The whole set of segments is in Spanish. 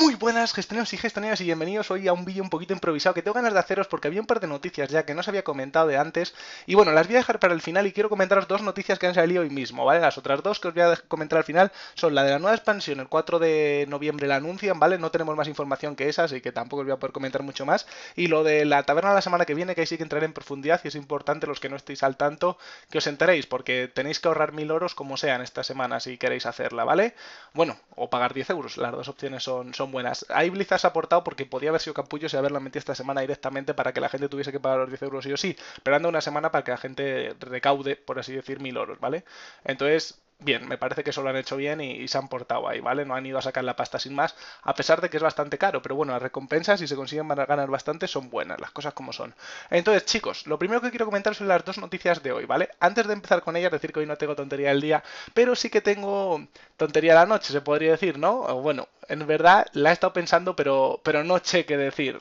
Muy buenas gestiones y gestaneas y bienvenidos hoy a un vídeo un poquito improvisado que tengo ganas de haceros porque había un par de noticias ya que no se había comentado de antes y bueno, las voy a dejar para el final y quiero comentaros dos noticias que han salido hoy mismo, ¿vale? Las otras dos que os voy a comentar al final son la de la nueva expansión, el 4 de noviembre la anuncian, ¿vale? No tenemos más información que esa, así que tampoco os voy a poder comentar mucho más y lo de la taberna la semana que viene que ahí sí que entraré en profundidad y es importante los que no estéis al tanto que os enteréis porque tenéis que ahorrar mil oros como sean esta semana si queréis hacerla, ¿vale? Bueno, o pagar 10 euros, las dos opciones son buenas. Ahí Blizzard ha aportado porque podía haber sido capullo y haberla metido esta semana directamente para que la gente tuviese que pagar los 10 euros y o sí, ...esperando una semana para que la gente recaude, por así decir, mil oros ¿vale? Entonces, bien, me parece que eso lo han hecho bien y, se han portado ahí, ¿vale? No han ido a sacar la pasta sin más, a pesar de que es bastante caro, pero bueno, las recompensas, si se consiguen ganar bastante, son buenas, las cosas como son. Entonces, chicos, lo primero que quiero comentar son las dos noticias de hoy, ¿vale? Antes de empezar con ellas, decir que hoy no tengo tontería del día, pero sí que tengo tontería la noche, se podría decir, ¿no? bueno, en verdad la he estado pensando, pero, pero no sé qué decir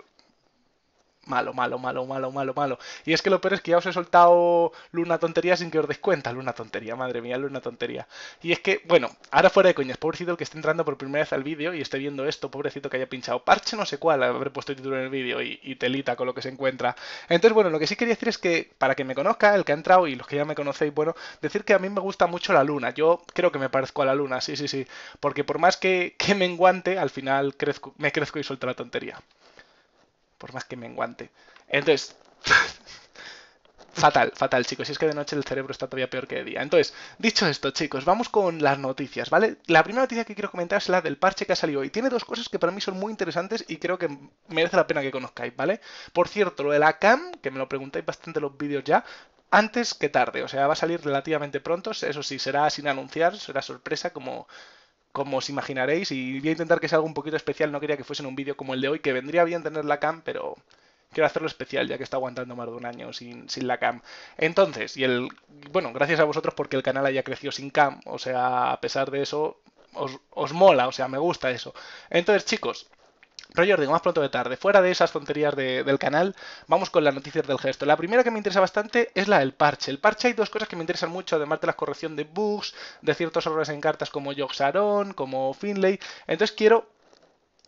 malo, malo, malo, malo, malo, malo. Y es que lo peor es que ya os he soltado Luna Tontería sin que os des cuenta. Luna Tontería, madre mía, Luna Tontería. Y es que, bueno, ahora fuera de coñas, pobrecito el que esté entrando por primera vez al vídeo y esté viendo esto, pobrecito que haya pinchado parche no sé cuál, haber puesto el título en el vídeo y, telita con lo que se encuentra. Entonces, bueno, lo que sí quería decir es que, para que me conozca, el que ha entrado y los que ya me conocéis, bueno, decir que a mí me gusta mucho la Luna. Yo creo que me parezco a la Luna, sí, sí, sí. Porque por más que, que me enguante, al final crezco, me crezco y suelto la tontería por más que me enguante. Entonces, fatal, fatal, chicos. Si es que de noche el cerebro está todavía peor que de día. Entonces, dicho esto, chicos, vamos con las noticias, ¿vale? La primera noticia que quiero comentar es la del parche que ha salido hoy. Tiene dos cosas que para mí son muy interesantes y creo que merece la pena que conozcáis, ¿vale? Por cierto, lo de la cam, que me lo preguntáis bastante en los vídeos ya, antes que tarde, o sea, va a salir relativamente pronto, eso sí, será sin anunciar, será sorpresa como como os imaginaréis, y voy a intentar que sea algo un poquito especial, no quería que fuese en un vídeo como el de hoy, que vendría bien tener la cam, pero quiero hacerlo especial ya que está aguantando más de un año sin, sin, la cam. Entonces, y el bueno, gracias a vosotros porque el canal haya crecido sin cam, o sea, a pesar de eso, os, os mola, o sea, me gusta eso. Entonces, chicos, Roger, digo, más pronto de tarde. Fuera de esas tonterías del canal, vamos con las noticias del gesto. La primera que me interesa bastante es la del parche. El parche hay dos cosas que me interesan mucho, además de la corrección de bugs, de ciertos errores en cartas como Yoxaron, como Finlay. Entonces quiero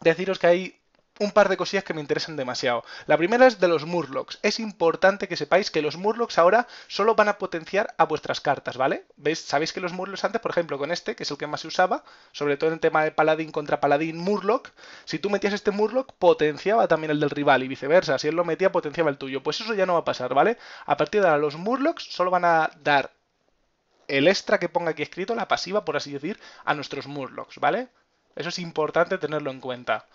deciros que hay un par de cosillas que me interesan demasiado. La primera es de los Murlocs. Es importante que sepáis que los Murlocs ahora solo van a potenciar a vuestras cartas, ¿vale? ¿Veis? Sabéis que los Murlocs antes, por ejemplo, con este, que es el que más se usaba, sobre todo en el tema de paladín contra paladín Murloc, si tú metías este Murloc, potenciaba también el del rival y viceversa. Si él lo metía, potenciaba el tuyo. Pues eso ya no va a pasar, ¿vale? A partir de ahora, los Murlocs solo van a dar el extra que ponga aquí escrito, la pasiva, por así decir, a nuestros Murlocs, ¿vale? Eso es importante tenerlo en cuenta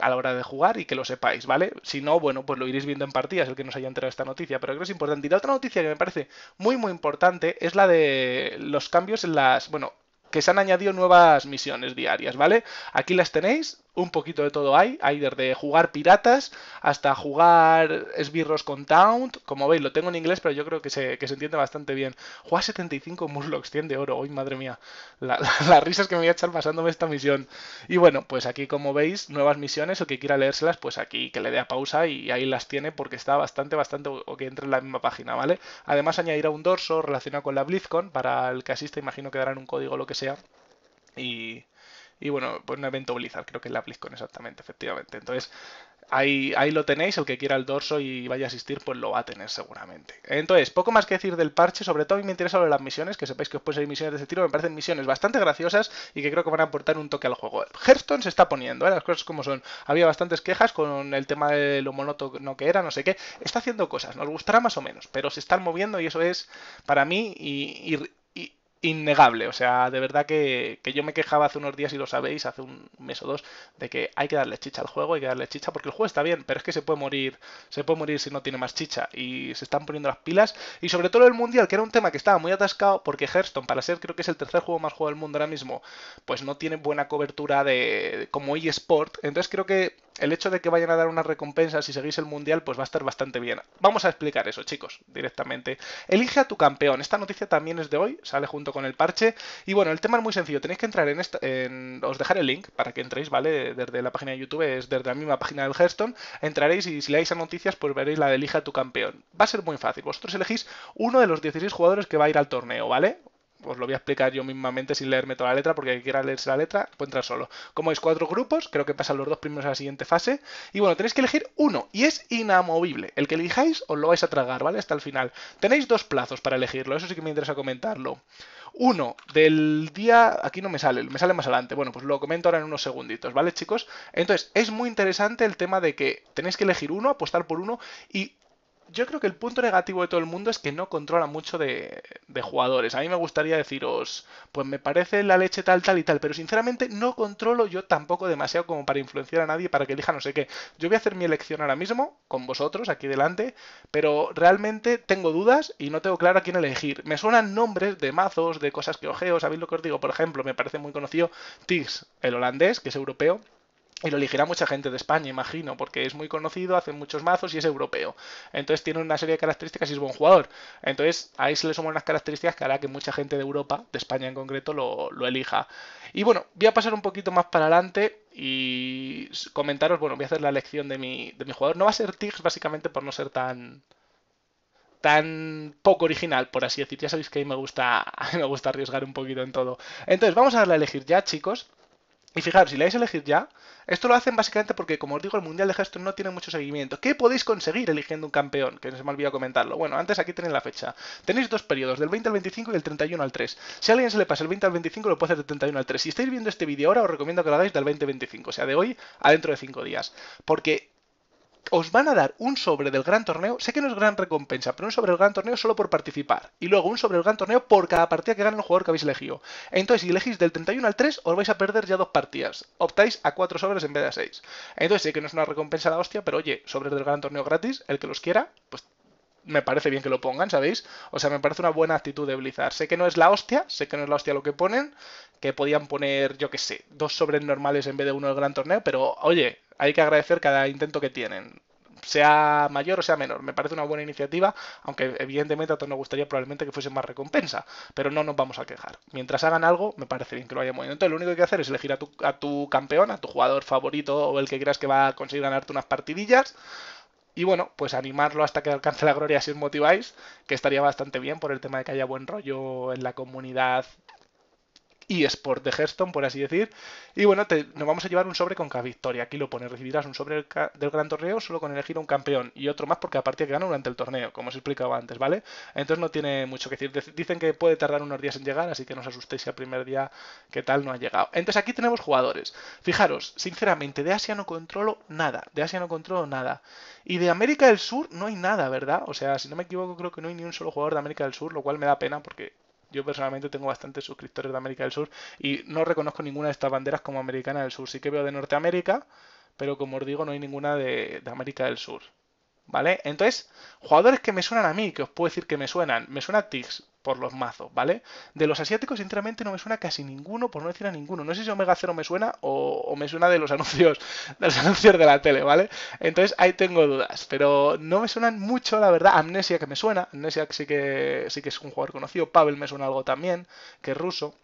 a la hora de jugar y que lo sepáis, ¿vale? Si no, bueno, pues lo iréis viendo en partidas, el que nos haya enterado esta noticia, pero creo que es importante. Y la otra noticia que me parece muy, muy importante es la de los cambios en las, bueno, que se han añadido nuevas misiones diarias, ¿vale? Aquí las tenéis, un poquito de todo hay. Hay desde jugar piratas hasta jugar esbirros con Taunt. Como veis, lo tengo en inglés, pero yo creo que se, entiende bastante bien. Juega 75 Muslocks, 100 de oro. ¡Uy, madre mía! las risas que me voy a echar pasándome esta misión. Y bueno, pues aquí, como veis, nuevas misiones. O que quiera leérselas, pues aquí que le dé a pausa y ahí las tiene porque está bastante, bastante. O que entre en la misma página, ¿vale? Además, añadirá un dorso relacionado con la BlizzCon. Para el que asista, imagino que darán un código o lo que sea. Y, y bueno, pues un evento Blizzard, creo que es la BlizzCon exactamente, efectivamente. Entonces, ahí, ahí lo tenéis, el que quiera el dorso y vaya a asistir, pues lo va a tener seguramente. Entonces, poco más que decir del parche, sobre todo a mí me interesa lo de las misiones, que sepáis que os de misiones de ese tiro, me parecen misiones bastante graciosas y que creo que van a aportar un toque al juego. Hearthstone se está poniendo, ¿eh? las cosas como son. Había bastantes quejas con el tema de lo monótono que era, no sé qué. Está haciendo cosas, nos gustará más o menos, pero se están moviendo y eso es, para mí, y innegable. O sea, de verdad que, yo me quejaba hace unos días, y lo sabéis, hace un mes o dos, de que hay que darle chicha al juego, hay que darle chicha, porque el juego está bien, pero es que se puede morir, se puede morir si no tiene más chicha. Y se están poniendo las pilas. Y sobre todo el Mundial, que era un tema que estaba muy atascado, porque Hearthstone, para ser creo que es el tercer juego más jugado del mundo ahora mismo, pues no tiene buena cobertura de como eSport. Entonces creo que el hecho de que vayan a dar una recompensa si seguís el mundial, pues va a estar bastante bien. Vamos a explicar eso, chicos, directamente. Elige a tu campeón. Esta noticia también es de hoy, sale junto con el parche. Y bueno, el tema es muy sencillo. Tenéis que entrar en, esta, os dejaré el link para que entréis, ¿vale? Desde la página de YouTube, es desde la misma página del Hearthstone. Entraréis y si leáis a noticias, pues veréis la de tu campeón. Va a ser muy fácil. Vosotros elegís uno de los 16 jugadores que va a ir al torneo, ¿vale? os lo voy a explicar yo mismamente sin leerme toda la letra, porque quien quiera leerse la letra puede entrar solo. Como veis, cuatro grupos, creo que pasan los dos primeros a la siguiente fase. Y bueno, tenéis que elegir uno, y es inamovible. El que elijáis os lo vais a tragar, ¿vale? Hasta el final. Tenéis dos plazos para elegirlo, eso sí que me interesa comentarlo. Uno, del día... Aquí no me sale, me sale más adelante. Bueno, pues lo comento ahora en unos segunditos, ¿vale, chicos? Entonces, es muy interesante el tema de que tenéis que elegir uno, apostar por uno, y yo creo que el punto negativo de todo el mundo es que no controla mucho de, jugadores. A mí me gustaría deciros, pues me parece la leche tal, tal y tal, pero sinceramente no controlo yo tampoco demasiado como para influenciar a nadie para que elija no sé qué. Yo voy a hacer mi elección ahora mismo, con vosotros, aquí delante, pero realmente tengo dudas y no tengo claro a quién elegir. Me suenan nombres de mazos, de cosas que ojeo, ¿sabéis lo que os digo? Por ejemplo, me parece muy conocido Tiggs, el holandés, que es europeo. Y lo elegirá mucha gente de España, imagino, porque es muy conocido, hace muchos mazos y es europeo. Entonces tiene una serie de características y es buen jugador. Entonces ahí se le suman unas características que hará que mucha gente de Europa, de España en concreto, lo, elija. Y bueno, voy a pasar un poquito más para adelante y comentaros, bueno, voy a hacer la elección de mi, de mi jugador. No va a ser Tiggs básicamente por no ser tan, tan poco original, por así decir. Ya sabéis que me gusta, me gusta arriesgar un poquito en todo. Entonces, vamos a darle a elegir ya, chicos. Y fijaros, si le vais a elegir ya, esto lo hacen básicamente porque, como os digo, el Mundial de Gestos no tiene mucho seguimiento. ¿Qué podéis conseguir eligiendo un campeón? Que no se me olvidado comentarlo. Bueno, antes aquí tenéis la fecha. Tenéis dos periodos, del 20 al 25 y del 31 al 3. Si a alguien se le pasa el 20 al 25, lo puede hacer del 31 al 3. Si estáis viendo este vídeo ahora, os recomiendo que lo hagáis del 20 al 25, o sea, de hoy a dentro de 5 días. Porque os van a dar un sobre del gran torneo, sé que no es gran recompensa, pero un sobre del gran torneo solo por participar. Y luego un sobre del gran torneo por cada partida que gane el jugador que habéis elegido. Entonces, si elegís del 31 al 3, os vais a perder ya dos partidas. Optáis a cuatro sobres en vez de a seis. Entonces, sé que no es una recompensa la hostia, pero oye, sobres del gran torneo gratis, el que los quiera, pues me parece bien que lo pongan, ¿sabéis? O sea, me parece una buena actitud de Blizzard. Sé que no es la hostia, sé que no es la hostia lo que ponen, que podían poner, yo qué sé, dos sobres normales en vez de uno del gran torneo, pero oye, hay que agradecer cada intento que tienen sea mayor o sea menor. Me parece una buena iniciativa, aunque evidentemente a todos nos gustaría probablemente que fuese más recompensa, pero no nos vamos a quejar. Mientras hagan algo, me parece bien que lo hayan movido. Entonces, lo único que hay que hacer es elegir a tu, a tu campeón, a tu jugador favorito o el que creas que va a conseguir ganarte unas partidillas y bueno, pues animarlo hasta que alcance la gloria si os motiváis, que estaría bastante bien por el tema de que haya buen rollo en la comunidad eSport de Hearthstone, por así decir. Y bueno, nos vamos a llevar un sobre con cada victoria. Aquí lo pone, recibirás un sobre del, gran torneo solo con elegir un campeón y otro más porque a aparte que gana durante el torneo, como os he explicado antes, ¿vale? Entonces no tiene mucho que decir. Dicen que puede tardar unos días en llegar, así que no os asustéis si al primer día que tal no ha llegado. Entonces aquí tenemos jugadores. Fijaros, sinceramente, de Asia no controlo nada. De Asia no controlo nada. Y de América del Sur no hay nada, ¿verdad? O sea, si no me equivoco, creo que no hay ni un solo jugador de América del Sur, lo cual me da pena porque yo personalmente tengo bastantes suscriptores de América del Sur y no reconozco ninguna de estas banderas como americana del sur. Sí que veo de Norteamérica, pero como os digo, no hay ninguna de, América del Sur. ¿Vale? Entonces, jugadores que me suenan a mí, que os puedo decir que me suenan. Me suena Tix, por los mazos, ¿vale? De los asiáticos, sinceramente, no me suena casi ninguno, por no decir a ninguno. No sé si Omega 0 me suena o, me suena de los anuncios, de los anuncios de la tele, ¿vale? Entonces ahí tengo dudas. Pero no me suenan mucho, la verdad. Amnesia que me suena. Amnesia sí que sí que es un jugador conocido. Pavel me suena algo también, que es ruso.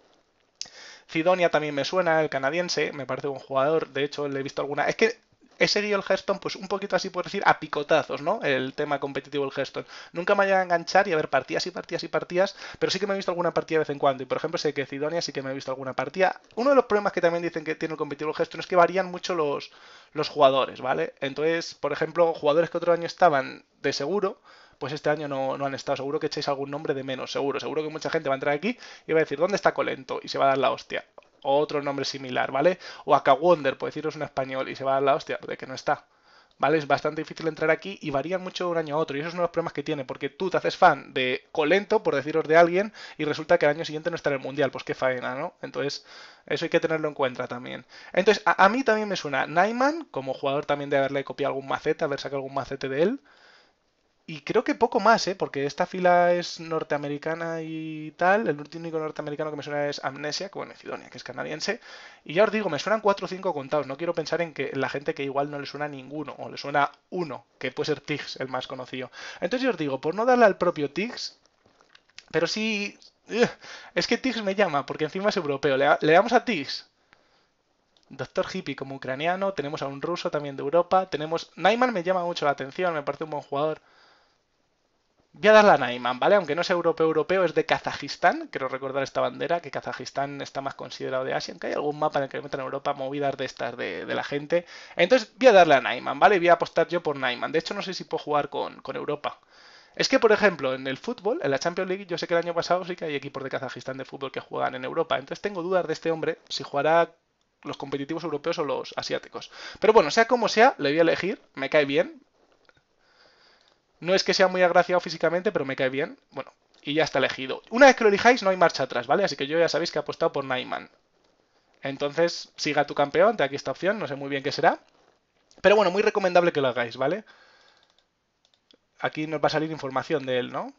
Cidonia también me suena, el canadiense, me parece un jugador, de hecho le he visto alguna. Es que He seguido el Hearthstone, pues un poquito así por decir, a picotazos, ¿no? El tema competitivo del Hearthstone. Nunca me ha llegado a enganchar y a ver partidas y partidas y partidas, pero sí que me he visto alguna partida de vez en cuando. Y por ejemplo, sé que Cidonia sí que me he visto alguna partida. Uno de los problemas que también dicen que tiene el competitivo del Hearthstone es que varían mucho los, los jugadores, ¿vale? Entonces, por ejemplo, jugadores que otro año estaban de seguro, pues este año no, no, han estado. Seguro que echéis algún nombre de menos, seguro. Seguro que mucha gente va a entrar aquí y va a decir, ¿dónde está Colento? Y se va a dar la hostia o otro nombre similar, ¿vale? O wonder por deciros en español, y se va a la hostia de que no está. ¿Vale? Es bastante difícil entrar aquí y varían mucho de un año a otro. Y eso es uno de los problemas que tiene, porque tú te haces fan de Colento, por deciros de alguien, y resulta que al año siguiente no está en el Mundial. Pues qué faena, ¿no? Entonces, eso hay que tenerlo en cuenta también. Entonces, a, a mí también me suena Naiman, como jugador también de haberle copiado algún macete, haber sacado algún macete de él. Y creo que poco más, ¿eh? porque esta fila es norteamericana y tal. El único norteamericano que me suena es Amnesia, que bueno, que es canadiense. Y ya os digo, me suenan cuatro o cinco contados. No quiero pensar en que la gente que igual no le suena ninguno, o le suena uno, que puede ser Tiggs, el más conocido. Entonces yo os digo, por no darle al propio Tiggs, pero sí. Es que Tiggs me llama, porque encima es europeo. Le, damos a Tiggs. Doctor Hippie como ucraniano, tenemos a un ruso también de Europa, tenemos... Naiman me llama mucho la atención, me parece un buen jugador. Voy a darle a Naiman, ¿vale? Aunque no es europeo, europeo, es de Kazajistán. Quiero recordar esta bandera, que Kazajistán está más considerado de Asia, aunque hay algún mapa en el que metan Europa movidas de estas de, la gente. Entonces voy a darle a Naiman, ¿vale? Voy a apostar yo por Naiman. De hecho, no sé si puedo jugar con, con Europa. Es que, por ejemplo, en el fútbol, en la Champions League, yo sé que el año pasado sí que hay equipos de Kazajistán de fútbol que juegan en Europa. Entonces tengo dudas de este hombre si jugará los competitivos europeos o los asiáticos. Pero bueno, sea como sea, le voy a elegir, me cae bien, no es que sea muy agraciado físicamente, pero me cae bien. Bueno, y ya está elegido. Una vez que lo elijáis, no hay marcha atrás, ¿vale? Así que yo ya sabéis que he apostado por Nightman. Entonces, siga tu campeón, De aquí esta opción, no sé muy bien qué será. Pero bueno, muy recomendable que lo hagáis, ¿vale? Aquí nos va a salir información de él, ¿no?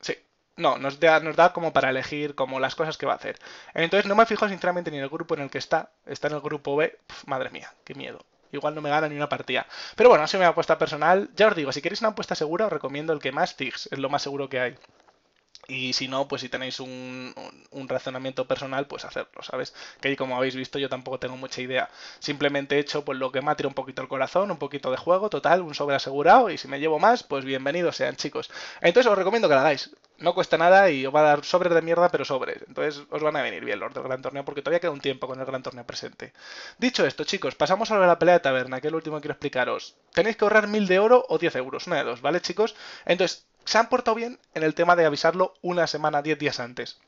Sí. No, nos da, nos da como para elegir como las cosas que va a hacer. Entonces no me fijo sinceramente ni en el grupo en el que está. Está en el grupo B. madre mía, qué miedo igual no me gana ni una partida. Pero bueno, ha sido mi apuesta personal. Ya os digo, si queréis una apuesta segura, os recomiendo el que más TIGS, es lo más seguro que hay. Y si no, pues si tenéis un, razonamiento personal, pues hacerlo, ¿sabes? Que como habéis visto, yo tampoco tengo mucha idea. Simplemente he hecho pues lo que me ha un poquito el corazón, un poquito de juego, total, un sobre asegurado. Y si me llevo más, pues bienvenidos sean, chicos. Entonces os recomiendo que la hagáis no cuesta nada y os va a dar sobres de mierda, pero sobres. Entonces os van a venir bien los del Gran Torneo porque todavía queda un tiempo con el Gran Torneo presente. Dicho esto, chicos, pasamos a la pelea de taberna, que es lo último que quiero explicaros. Tenéis que ahorrar 1000 de oro o 10 euros, una de dos, ¿vale, chicos? Entonces, se han portado bien en el tema de avisarlo una semana, 10 días antes.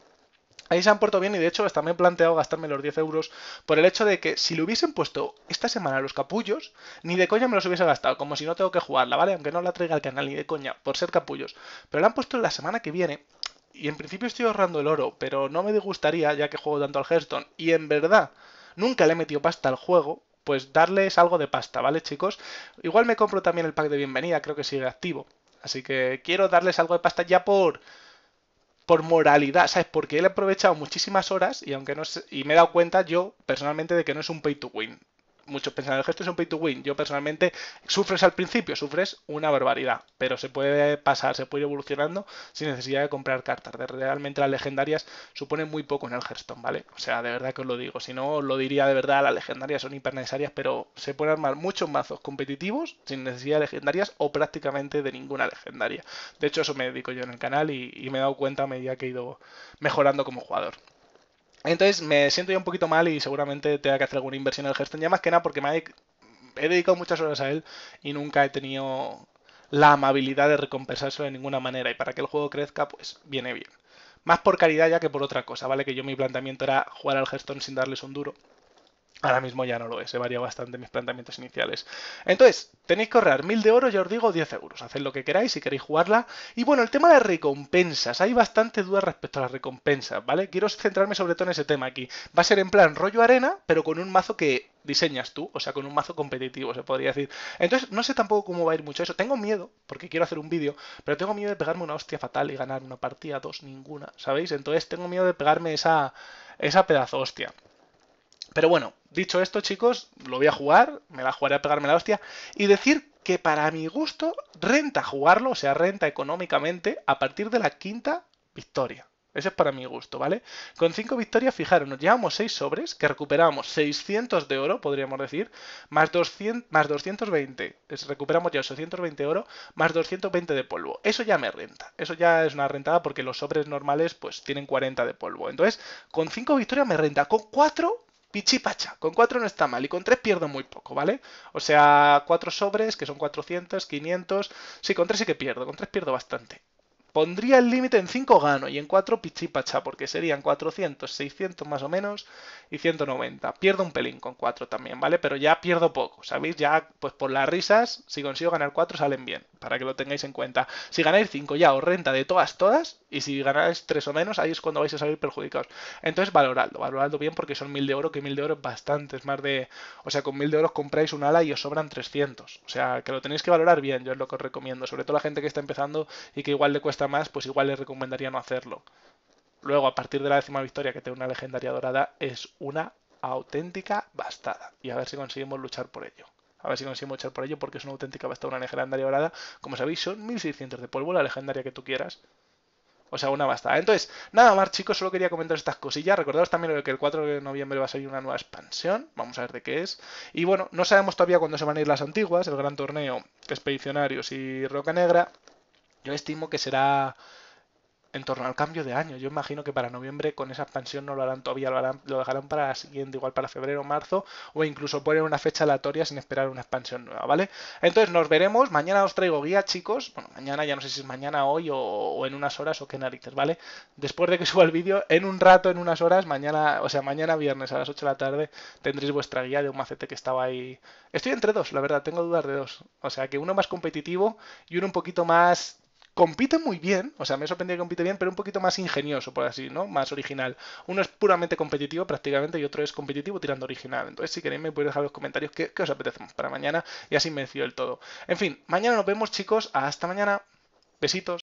Ahí se han puesto bien y de hecho hasta me he planteado gastarme los 10 euros por el hecho de que si le hubiesen puesto esta semana los capullos, ni de coña me los hubiese gastado, como si no tengo que jugarla, ¿vale? Aunque no la traiga al canal ni de coña, por ser capullos. Pero la han puesto la semana que viene y en principio estoy ahorrando el oro, pero no me disgustaría ya que juego tanto al Hearthstone y en verdad nunca le he metido pasta al juego, pues darles algo de pasta, ¿vale chicos? Igual me compro también el pack de bienvenida, creo que sigue activo. Así que quiero darles algo de pasta ya por por moralidad, ¿sabes? Porque él ha aprovechado muchísimas horas y aunque no y me he dado cuenta yo personalmente de que no es un pay to win muchos pensan, el gesto es un pay to win. Yo personalmente, sufres al principio, sufres una barbaridad, pero se puede pasar, se puede ir evolucionando sin necesidad de comprar cartas. Realmente las legendarias suponen muy poco en el Hearthstone, ¿vale? O sea, de verdad que os lo digo. Si no, lo diría de verdad, las legendarias son hiper necesarias, pero se pueden armar muchos mazos competitivos sin necesidad de legendarias o prácticamente de ninguna legendaria. De hecho, eso me dedico yo en el canal y, y me he dado cuenta a medida que he ido mejorando como jugador. Entonces me siento ya un poquito mal y seguramente tenga que hacer alguna inversión en el Hearthstone, ya más que nada porque me he dedicado muchas horas a él y nunca he tenido la amabilidad de recompensarlo de ninguna manera y para que el juego crezca pues viene bien. Más por caridad ya que por otra cosa, ¿vale? Que yo mi planteamiento era jugar al Hearthstone sin darles un duro Ahora mismo ya no lo es, se variado bastante mis planteamientos iniciales. Entonces, tenéis que ahorrar 1000 de oro, ya os digo 10 euros. Haced lo que queráis si queréis jugarla. Y bueno, el tema de recompensas. Hay bastante dudas respecto a las recompensas, ¿vale? Quiero centrarme sobre todo en ese tema aquí. Va a ser en plan rollo arena, pero con un mazo que diseñas tú, o sea, con un mazo competitivo, se podría decir. Entonces, no sé tampoco cómo va a ir mucho eso. Tengo miedo, porque quiero hacer un vídeo, pero tengo miedo de pegarme una hostia fatal y ganar una partida, dos, ninguna, ¿sabéis? Entonces, tengo miedo de pegarme esa, esa pedazo hostia. Pero bueno, Dicho esto, chicos, lo voy a jugar, me la jugaré a pegarme la hostia, y decir que para mi gusto renta jugarlo, o sea, renta económicamente a partir de la quinta victoria. Ese es para mi gusto, ¿vale? Con 5 victorias, fijaros, nos llevamos 6 sobres, que recuperamos 600 de oro, podríamos decir, más, 200, más 220, recuperamos ya 820 de oro, más 220 de polvo. Eso ya me renta, eso ya es una rentada porque los sobres normales pues tienen 40 de polvo. Entonces, con 5 victorias me renta, con 4 Pichipacha, con 4 no está mal y con 3 pierdo muy poco, ¿vale? O sea, 4 sobres, que son 400, 500... Sí, con 3 sí que pierdo, con 3 pierdo bastante. Pondría el límite en 5 gano y en 4 pichipacha, porque serían 400, 600 más o menos y 190. Pierdo un pelín con 4 también, ¿vale? Pero ya pierdo poco, ¿sabéis? Ya, pues por las risas, si consigo ganar 4 salen bien para que lo tengáis en cuenta. Si ganáis 5 ya os renta de todas, todas, y si ganáis 3 o menos, ahí es cuando vais a salir perjudicados. Entonces valoradlo, valoradlo bien porque son 1000 de oro, que 1000 de oro es bastante, es más de... O sea, con 1000 de oro compráis un ala y os sobran 300. O sea, que lo tenéis que valorar bien, yo es lo que os recomiendo. Sobre todo a la gente que está empezando y que igual le cuesta más, pues igual les recomendaría no hacerlo. Luego, a partir de la décima victoria, que tengo una legendaria dorada, es una auténtica bastada. Y a ver si conseguimos luchar por ello a ver si consigo echar por ello, porque es una auténtica basta, una legendaria dorada. Como sabéis, son 1600 de polvo, la legendaria que tú quieras. O sea, una basta. Entonces, nada más, chicos, solo quería comentaros estas cosillas. Recordaros también que el 4 de noviembre va a salir una nueva expansión. Vamos a ver de qué es. Y bueno, no sabemos todavía cuándo se van a ir las antiguas, el gran torneo, expedicionarios y roca negra. Yo estimo que será en torno al cambio de año. Yo imagino que para noviembre con esa expansión no lo harán todavía, lo, dejarán para la siguiente, igual para febrero o marzo, o incluso poner una fecha aleatoria sin esperar una expansión nueva, ¿vale? Entonces nos veremos, mañana os traigo guía, chicos, bueno, mañana ya no sé si es mañana, hoy o, o en unas horas o qué narices, ¿vale? Después de que suba el vídeo, en un rato, en unas horas, mañana, o sea, mañana viernes a las 8 de la tarde tendréis vuestra guía de un macete que estaba ahí. Estoy entre dos, la verdad, tengo dudas de dos. O sea, que uno más competitivo y uno un poquito más compite muy bien, o sea, me sorprendió que compite bien, pero un poquito más ingenioso, por así, ¿no? Más original. Uno es puramente competitivo prácticamente y otro es competitivo tirando original. Entonces, si queréis me podéis dejar los comentarios qué, os apetece para mañana y así me decido el todo. En fin, mañana nos vemos chicos, hasta mañana. Besitos.